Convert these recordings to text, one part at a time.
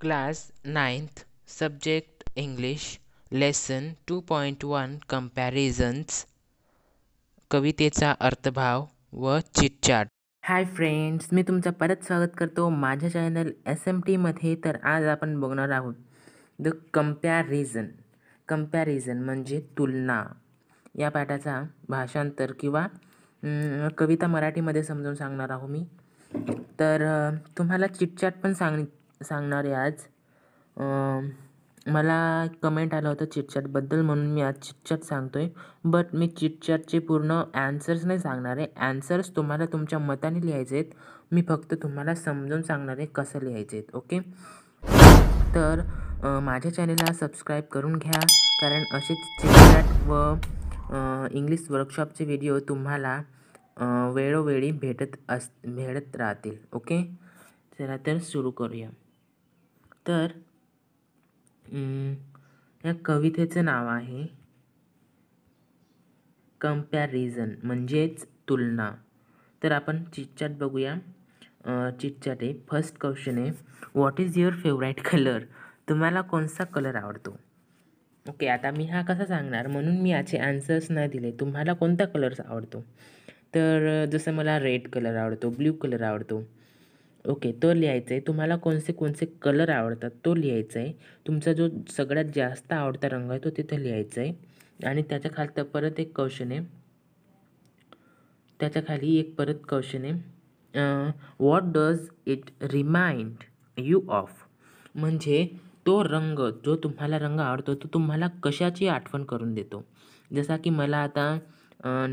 Class ninth subject English lesson two point one comparisons कवितेचा अर्थभाव व चिटचाट हाय फ्रेंड्स मी तुमचं परत स्वागत करतो माझ्या चॅनल एस एम टीमध्ये तर आज आपण बघणार आहोत द कम्पॅरिझन कम्पॅरिझन म्हणजे तुलना या पाठाचा भाषांतर किंवा कविता मराठीमध्ये समजून सांगणार आहो मी तर तुम्हाला चिटचाट पण सांग सांगणार आहे आज मला कमेंट आलं होतं चिटचॅटबद्दल म्हणून मी आज चिटचॅट सांगतो आहे बट मी चिटचॅटचे पूर्ण ॲन्सर्स नाही सांगणार आहे ॲन्सर्स तुम्हाला तुमच्या मताने लिहायचे आहेत मी फक्त तुम्हाला समजून सांगणार आहे कसं लिहायचे आहेत ओके तर माझ्या चॅनेलला सबस्क्राईब करून घ्या कारण असेच चिटचॅट व इंग्लिश वर्कशॉपचे व्हिडिओ तुम्हाला वेळोवेळी भेटत अस भेटत राहतील ओके चला तर सुरू करूया तर या कवितेचं नाव आहे कम्पॅरिझन म्हणजेच तुलना तर आपण चिटचाट बघूया चिटचाट आहे फर्स्ट क्वेश्चन आहे what is your favourite colour तुम्हाला कोणता कलर आवडतो ओके आता मी हा कसा सांगणार म्हणून मी याचे आन्सर्स नाही दिले तुम्हाला कोणता कलर आवडतो तर जसं मला रेड कलर आवडतो ब्ल्यू कलर आवडतो ओके तो लिहायचं आहे तुम्हाला कोणते कोणते कलर आवडतात तो लिहायचा आहे तुमचा जो सगळ्यात जास्त आवडता रंग आहे तो तिथे लिहायचा आहे आणि त्याच्या खाली तर परत एक कौशन आहे त्याच्या खाली एक परत कौशन आहे what does it remind you of म्हणजे तो रंग जो तुम्हाला रंग आवडतो तो तुम्हाला कशाची आठवण करून देतो जसा की मला आता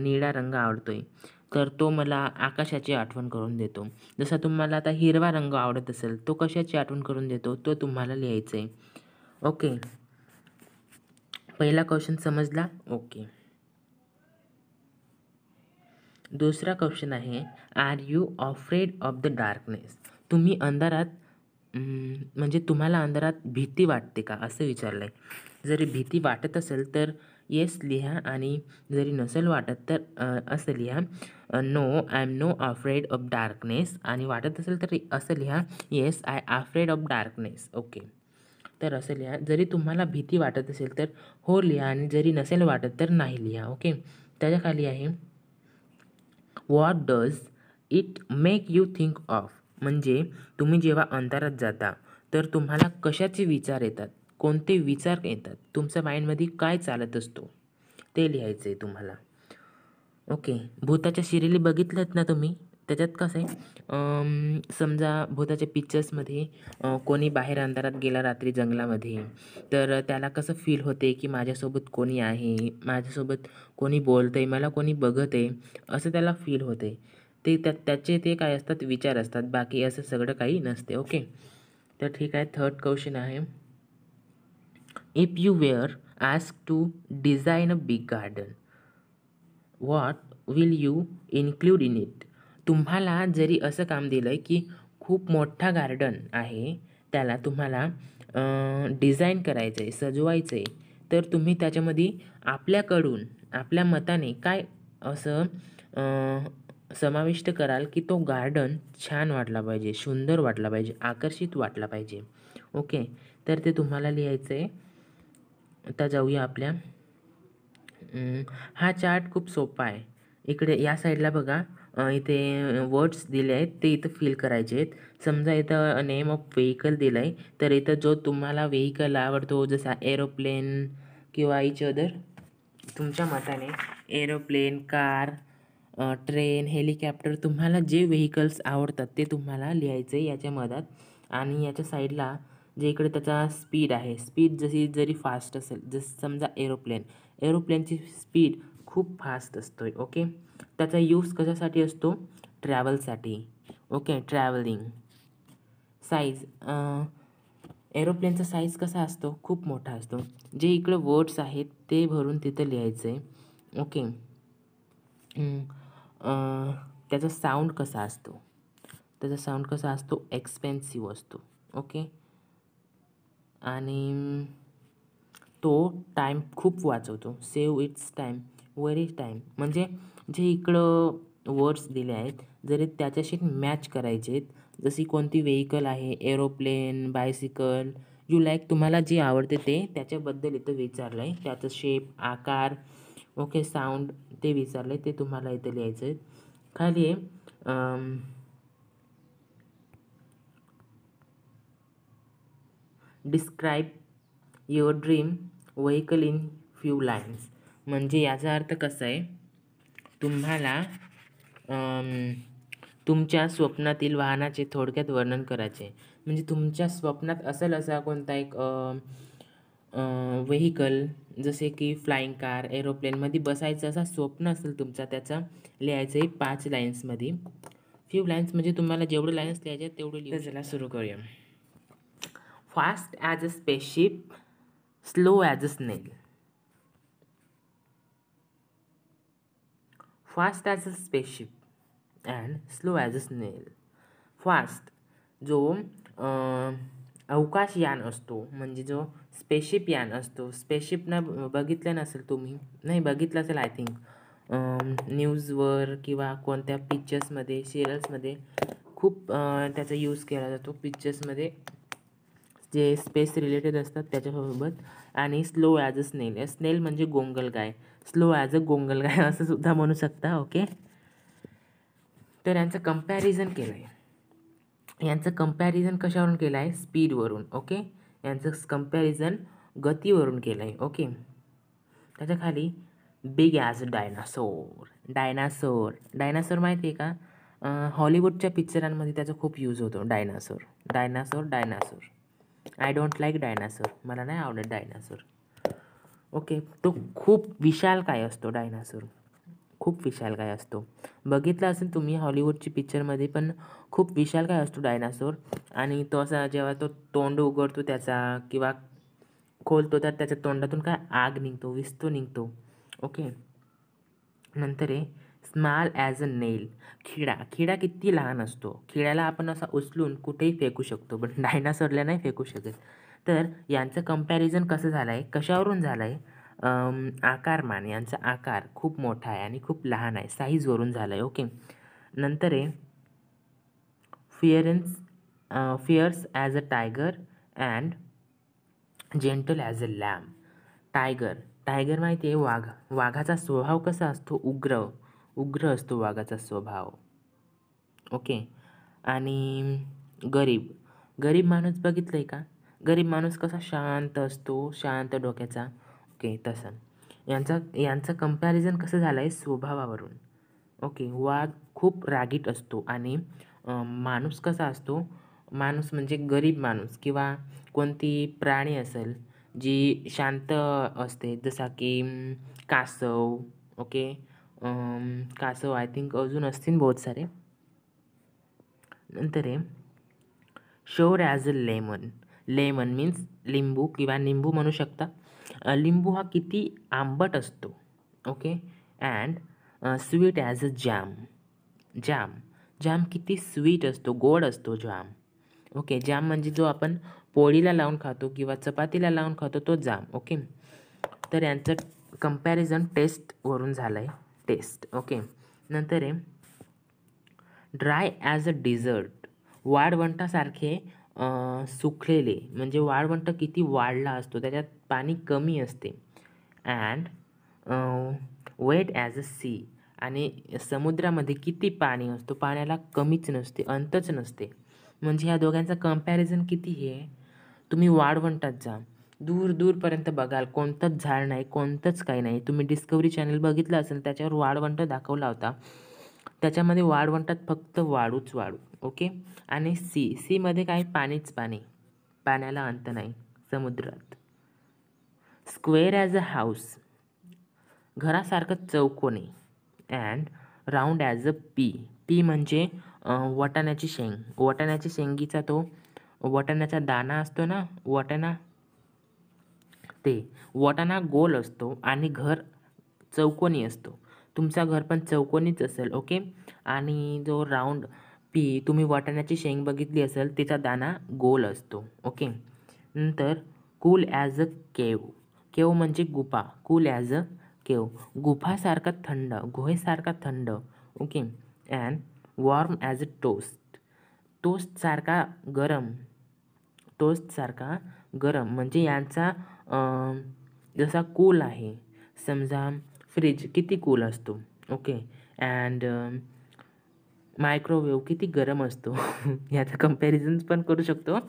निळा रंग आवडतो आहे तर तो मला आकाशाची आठवण करून देतो जसा तुम्हाला आता हिरवा रंग आवडत असेल तो कशाची आठवण करून देतो तो तुम्हाला लिहायचं आहे ओके पहिला क्वेश्चन समजला ओके दुसरा क्वेश्चन आहे are you afraid of the darkness तुम्ही अंधारात म्हणजे तुम्हाला अंधारात भीती वाटते का असं विचारलं जरी भीती वाटत असेल तर येस लिहा आणि जरी नसेल वाटत तर असं लिहा no I am no afraid of darkness आणि वाटत असेल तर असं लिहा yes I afraid of darkness okay तर असं लिहा जरी तुम्हाला भीती वाटत असेल तर हो लिहा आणि जरी नसेल वाटत तर नाही लिहा ओके त्याच्या खाली आहे what does it make you think of म्हणजे तुम्ही जेव्हा अंधारात जाता तर तुम्हाला कशाचे विचार येतात कोणते विचार येतात तुमच्या माइंडमध्ये काय चालत असतो ते लिहायचं आहे तुम्हाला ओके भूताच्या शिरेली बघितल्यात ना तुम्ही त्याच्यात कसं आहे समजा भूताच्या पिक्चर्समध्ये कोणी बाहेर अंधारात गेला रात्री जंगलामध्ये तर त्याला कसं फील होते की माझ्यासोबत कोणी आहे माझ्यासोबत कोणी बोलतं आहे मला कोणी बघत आहे असं त्याला फील होते ते त्या त्याचे ते काय असतात विचार असतात बाकी असं सगळं काही नसते ओके तर ठीक आहे थर्ड क्वेश्चन आहे If you were asked to design a big garden, what will you include in it? तुम्हाला जरी असं काम दिलं आहे की खूप मोठा गार्डन आहे त्याला तुम्हाला डिझाईन करायचं आहे सजवायचं आहे तर तुम्ही त्याच्यामध्ये आपल्याकडून आपल्या मताने काय असं समाविष्ट कराल की तो गार्डन छान वाटला पाहिजे सुंदर वाटला पाहिजे आकर्षित वाटला पाहिजे ओके तर ते तुम्हाला लिहायचं आहे आता जाऊया आपल्या हा चार्ट खूप सोपा आहे इकडे या साईडला बघा इथे वर्ड्स दिले आहेत ते इथं फिल करायचे आहेत समजा इथं नेम ऑफ व्हेकल दिलं आहे तर इथं जो तुम्हाला व्हेकल आवडतो जसा एरोप्लेन किंवा इच अदर तुमच्या मताने एरोप्लेन कार ट्रेन हेलिकॉप्टर तुम्हाला जे व्हेकल्स आवडतात ते तुम्हाला लिहायचं आहे याच्या मधात आणि याच्या साईडला जे इकडे त्याचा स्पीड आहे स्पीड जशी जरी फास्ट असेल जसं समजा एरोप्लेन एरोप्लेनची स्पीड खूप फास्ट असतो ओके त्याचा यूज कशासाठी असतो ट्रॅव्हलसाठी ओके ट्रॅव्हलिंग साईज एरोप्लेनचा साईज कसा असतो खूप मोठा असतो जे इकडे वर्ड्स आहेत ते भरून तिथं लिहायचं आहे ओके त्याचा साऊंड कसा असतो त्याचा साऊंड कसा असतो एक्सपेन्सिव्ह असतो ओके आणि तो टाईम खूप वाचवतो सेव इट्स टाईम वर इज टाईम म्हणजे जे इकडं वर्ड्स दिले आहेत जरी त्याच्याशी मॅच करायचे आहेत जशी कोणती व्हेकल आहे एरोप्लेन बायसिकल यू लाईक तुम्हाला जे आवडते ते त्याच्याबद्दल इथं विचारलं आहे त्याचं शेप आकार ओके साऊंड ते विचारलं आहे ते तुम्हाला इथं लिहायचं आहे खाली आहे describe your dream vehicle in few lines म्हणजे याचा अर्थ कसा आहे तुम्हाला तुमच्या स्वप्नातील वाहनाचे थोडक्यात वर्णन करायचे म्हणजे तुमच्या स्वप्नात असेल असा कोणता एक व्हेकल जसे की फ्लाईंग कार एरोप्लेनमध्ये बसायचं असा स्वप्न असेल तुमचा त्याचं लिहायचं आहे पाच लाईन्समध्ये फ्यू लाईन्स म्हणजे तुम्हाला जेवढे लाईन्स लिहायचे तेवढे लिहायला सुरू करूया fast as a spaceship, slow as a snail. Fast as a spaceship and slow as a snail fast जो अवकाश यान असतो म्हणजे जो स्पेसशिप यान असतो स्पेसशिपनं बघितलं नसेल तुम्ही नाही बघितलं असेल आय थिंक न्यूजवर किंवा कोणत्या पिक्चर्समध्ये सिरियल्समध्ये खूप त्याचा यूज केला जातो पिक्चर्समध्ये जे स्पेस रिलेटेड असतात त्याच्यासोबत आणि स्लो ॲज अ स्नेल स्नेल म्हणजे गोंगल गाय स्लो ॲज अ गोंगल गाय असं सुद्धा म्हणू शकता ओके तर यांचं कम्पॅरिझन केलं आहे यांचं कम्पॅरिझन कशावरून केलं आहे स्पीडवरून ओके यांचं कम्पॅरिझन गतीवरून केलं आहे ओके त्याच्या खाली big as dinosaur dinosaur dinosaur माहिती आहे का हॉलिवूडच्या पिक्चरांमध्ये त्याचा खूप यूज होतो dinosaur dinosaur dinosaur I don't like dinosaur मला नाही आवडत डायनासोर ओके तो खूप विशाल काय असतो डायनासोर खूप विशाल काय असतो बघितला असेल तुम्ही हॉलिवूडची पिक्चरमध्ये पण खूप विशाल काय असतो डायनासोर आणि तो असा जेव्हा तो तोंड उघडतो त्याचा किंवा खोलतो तर त्याच्या तोंडातून काय आग निघतो विस्तू निघतो ओके नंतर आहे स्मॉल ॲज अ नेल खिडा खिडा किती लहान असतो खिड्याला आपण असा उचलून कुठेही फेकू शकतो पण डायनासोरला नाही फेकू शकत तर यांचं कम्पॅरिझन कसं झालं आहे कशावरून झालं आहे आकारमान यांचा आकार खूप मोठा आहे आणि खूप लहान आहे साईजवरून झालं आहे ओके नंतर आहे fierce fierce as a tiger and gentle as a lamb tiger tiger माहिती आहे वाघ वाघाचा स्वभाव कसा असतो उग्र उग्र असतो वाघाचा स्वभाव ओके आणि गरीब गरीब माणूस बघितलं आहे का गरीब माणूस कसा शांत असतो शांत डोक्याचा ओके तसं यांचा यांचं कंपॅरिझन कसं झालं आहे स्वभावावरून ओके वाघ खूप रागीट असतो आणि माणूस कसा असतो माणूस म्हणजे गरीब माणूस किंवा कोणती प्राणी असेल जी शांत असते जसा की कासव ओके कासव आय थिंक अजून असतील बहुत सारे नंतर आहे sour as a lemon lemon means लिंबू किंवा निंबू म्हणू शकता लिंबू हा किती आंबट असतो okay and sweet as a jam jam jam किती स्वीट असतो गोड असतो जाम ओके जाम म्हणजे जो आपण पोळीला लावून खातो किंवा चपातीला लावून खातो तो जाम ओके तर यांचं कंपॅरिझन टेस्टवरून झालं आहे टेस्ट ओके नंतर आहे ड्राय ॲज अ डिझर्ट वाळवंटासारखे सुकलेले म्हणजे वाळवंट किती वाढला असतो त्याच्यात पाणी कमी असते and wet as a sea आणि समुद्रामध्ये किती पाणी असतो पाण्याला कमीच नसते अंतच नसते म्हणजे ह्या दोघांचं कम्पॅरिझन किती आहे तुम्ही वाळवंटात जा दूर दूरपर्यंत बघाल कोणतंच झाड नाही कोणतंच काही नाही तुम्ही डिस्कवरी चॅनल बघितलं असेल त्याच्यावर वाळवंट दाखवला होता त्याच्यामध्ये वाळवंटात फक्त वाळूच वाळू ओके आणि सी सीमध्ये काय पाणीच पाणी पाण्याला अंत नाही समुद्रात स्क्वेअर ॲज अ हाऊस घरासारखं चौकोनी and round as a pea pea म्हणजे वटाण्याची शेंग वटाण्याची शेंगीचा तो वटाण्याचा दाणा असतो ना वटाणा असते वटाणा गोल असतो आणि घर चौकोनी असतो तुमचा घर पण चौकोनीच असेल ओके आणि जो राऊंड पी तुम्ही वाटाण्याची शेंग बघितली असेल तिचा दाना गोल असतो ओके नंतर कूल ॲज अ केव केव म्हणजे गुफा कूल ॲज अ केव गुफासारखा थंड गुहेसारखा थंड okay and warm as a toast टोस्टसारखा गरम टोस्टसारखा गरम म्हणजे यांचा जसा कूल आहे समजा फ्रीज किती कूल असतो ओके अँड मायक्रोवेव्ह किती गरम असतो याचं कम्पॅरिझन पण करू शकतो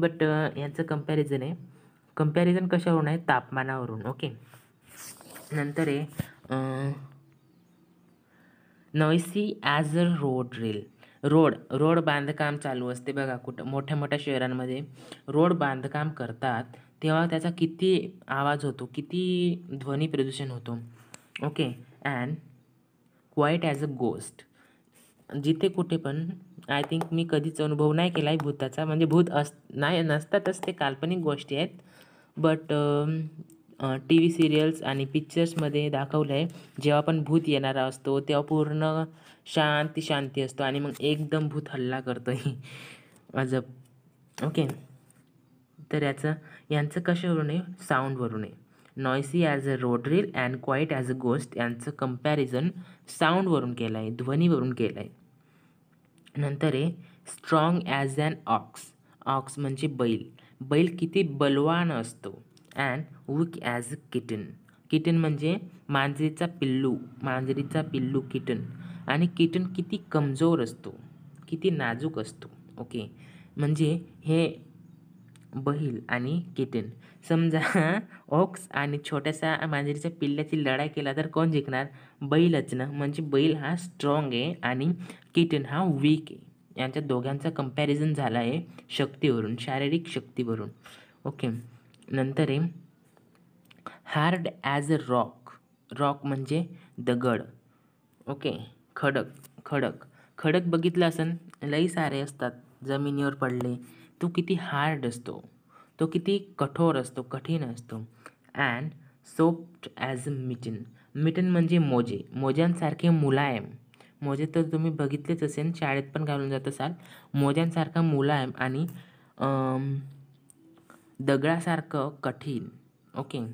बट याचं कम्पॅरिझन आहे कम्पॅरिझन कशावरून आहे तापमानावरून ओके नंतर आहे noisy as a road rail road road बांधकाम चालू असते बघा कुठं मोठ्या मोठ्या शहरांमध्ये रोड बांधकाम करतात तेव्हा त्याचा किती आवाज होतो किती ध्वनी प्रदूषण होतो okay and quiet as a ghost जिथे कुठे पण आय थिंक मी कधीच अनुभव नाही केला आहे भूताचा म्हणजे भूत अस नाही नसतातच ते काल्पनिक गोष्टी आहेत बट टी व्ही सिरियल्स आणि पिक्चर्समध्ये दाखवलं आहे जेव्हा पण भूत येणारा असतो तेव्हा पूर्ण शांती शांती असतो आणि मग एकदम भूत हल्ला करतो ही अजब ओके तर याचं यांचं कशावरून आहे साऊंडवरून आहे noisy as a road drill and quiet as a ghost यांचं कम्पॅरिझन साऊंडवरून केलं आहे ध्वनीवरून केलं आहे नंतर आहे strong as an ox ox म्हणजे बैल बैल किती बलवान असतो and weak as kitten kitten म्हणजे मांजरीचा पिल्लू मांजरीचा पिल्लू किटन आणि किटन किती कमजोर असतो किती नाजूक असतो ओके म्हणजे हे बैल आणि किटन समजा ऑक्स आणि छोट्याशा मांजरीच्या पिल्ल्याची लढाई केला तर कोण जिंकणार बैलच ना म्हणजे बैल हा स्ट्रॉंग आहे आणि किटन हा वीक आहे यांच्या दोघांचा कंपॅरिझन झाला आहे शक्तीवरून शारीरिक शक्तीवरून ओके नंतर आहे hard as a rock rock म्हणजे दगड ओके खडक खडक खडक बघितलं असेल लई सारे असतात जमिनीवर पडले तो किती हार्ड असतो तो किती कठोर असतो कठीण असतो and soft as a mitten mitten म्हणजे मोजे मोज्यांसारखे मुलायम मोजे तर तुम्ही बघितलेच असेल शाळेत पण घालून जात असाल मोज्यांसारखा मुलायम आणि दगडासारखं कठीण ओके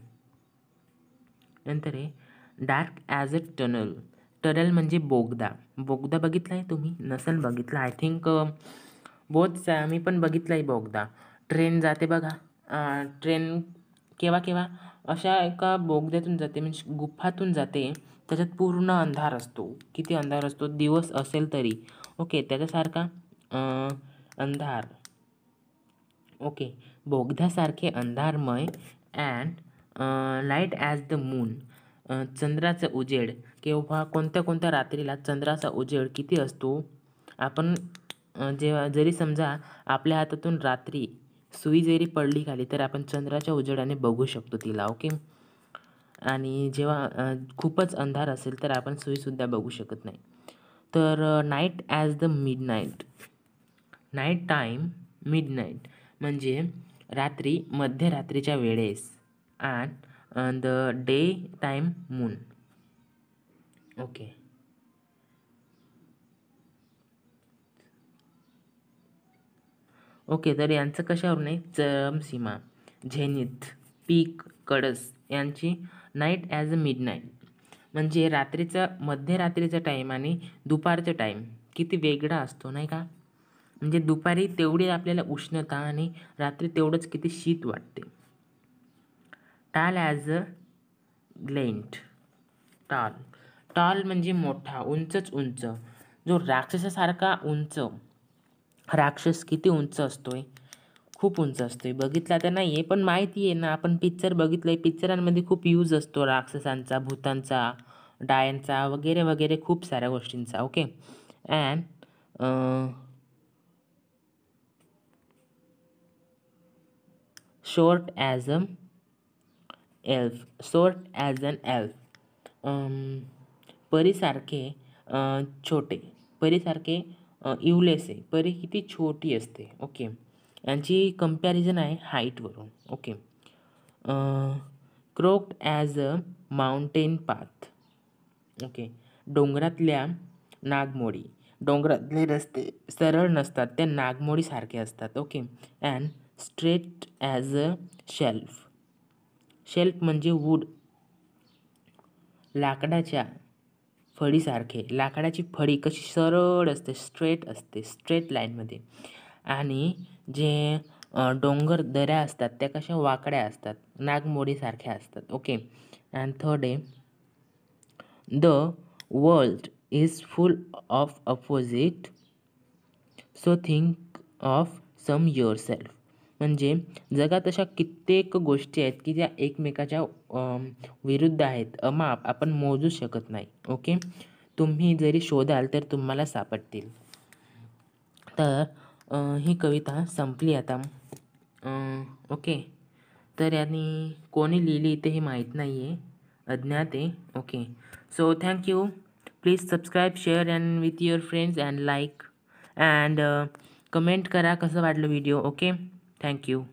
नंतर आहे dark as a tunnel tunnel म्हणजे बोगदा बोगदा बघितला आहे तुम्ही नसेल बघितला आय थिंक बोथचा मी पण बघितलं आहे बोगदा ट्रेन जाते बघा ट्रेन केव्हा केव्हा अशा एका बोगद्यातून जाते म्हणजे गुफातून जाते त्याच्यात पूर्ण अंधार असतो किती अंधार असतो दिवस असेल तरी ओके त्याच्यासारखा अंधार ओके बोगद्यासारखे अंधारमय and light as the moon चंद्राचं उजेड किंवा कोणत्या कोणत्या रात्रीला चंद्राचा उजेड किती असतो आपण जेव्हा जरी समजा आपल्या हातातून रात्री सुई जरी पडली खाली तर आपण चंद्राच्या उजेडाने बघू शकतो तिला ओके आणि जेव्हा खूपच अंधार असेल तर आपण सुईसुद्धा बघू शकत नाही तर night as the midnight night time midnight म्हणजे रात्री मध्यरात्रीच्या वेळेस and uh, the time moon okay okay तर यांचं कशावर नाही चरमसीमा झेनिथ पीक कडस यांची night as a midnight म्हणजे रात्रीचा मध्यरात्रीचा टाईम आणि दुपारचा टाईम किती वेगळा असतो नाही का म्हणजे दुपारी तेवढी आपल्याला उष्णता आणि रात्री तेवढंच किती शीत वाटते टाल ॲज अ लेंट टाल टाल म्हणजे मोठा उंचच उंच जो राक्षसासारखा उंच राक्षस किती उंच असतोय खूप उंच असतोय बघितला तर नाही आहे पण माहिती आहे ना आपण पिक्चर बघितलं आहे पिक्चरांमध्ये खूप यूज असतो राक्षसांचा भूतांचा डायांचा वगैरे वगैरे खूप साऱ्या गोष्टींचा okay and short as a elf short as an elf परीसारखे छोटे परीसारखे इवलेसे परी किती छोटी असते ओके यांची कम्पॅरिझन आहे हाईटवरून okay crooked as a mountain path okay डोंगरातल्या नागमोडी डोंगरातले रस्ते सरळ नसतात ते नागमोडीसारखे असतात okay and straight as a shelf shelf म्हणजे वूड लाकडाच्या फळीसारखे लाकडाची फळी कशी सरळ असते स्ट्रेट असते स्ट्रेट लाईनमध्ये आणि जे डोंगर दऱ्या असतात त्या कशा वाकड्या असतात नागमोडीसारख्या असतात ओके अँड थर्ड आहे the world is full of opposite so think of some yourself म्हणजे जगात अशा कित्येक गोष्टी आहेत की ज्या एकमेकाच्या विरुद्ध आहेत अमाप आपण मोजू शकत नाही ओके तुम्ही जरी शोधाल तर तुम्हाला सापडतील तर ही कविता संपली आता ओके तर यांनी कोणी लिहिली ते हे माहीत नाही आहे अज्ञात आहे okay so thank you please subscribe share and with your friends and like and comment करा कसं वाटलं व्हिडिओ ओके Thank you.